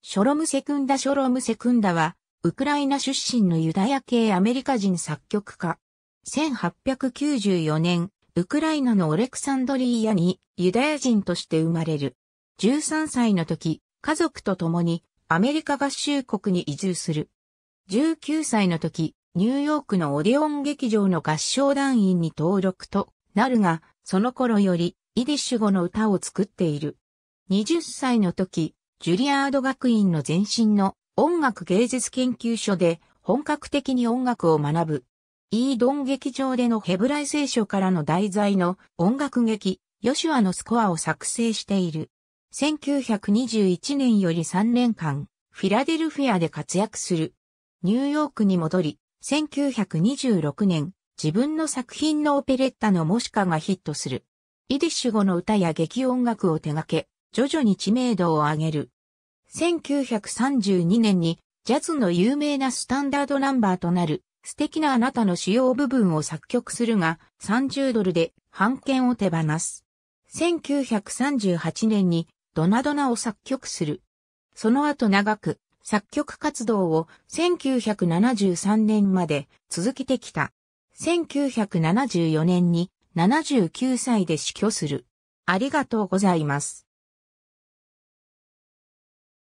ショロムセクンダ・ショロムセクンダは、ウクライナ出身のユダヤ系アメリカ人作曲家。1894年、ウクライナのオレクサンドリーヤにユダヤ人として生まれる。13歳の時、家族と共にアメリカ合衆国に移住する。19歳の時、ニューヨークのオデオン劇場の合唱団員に登録となるが、その頃よりイディッシュ語の歌を作っている。20歳の時、ジュリアード学院の前身の音楽芸術研究所で本格的に音楽を学ぶ。イードン劇場でのヘブライ聖書からの題材の音楽劇、ヨシュアのスコアを作成している。1921年より3年間、フィラデルフィアで活躍する。ニューヨークに戻り、1926年、自分の作品のオペレッタのモシカがヒットする。イディッシュ語の歌や劇音楽を手掛け、徐々に知名度を上げる。1932年にジャズの有名なスタンダードナンバーとなる素敵なあなたの主要部分を作曲するが30ドルで版権を手放す。1938年にドナドナを作曲する。その後長く作曲活動を1973年まで続けてきた。1974年に79歳で死去する。ありがとうございます。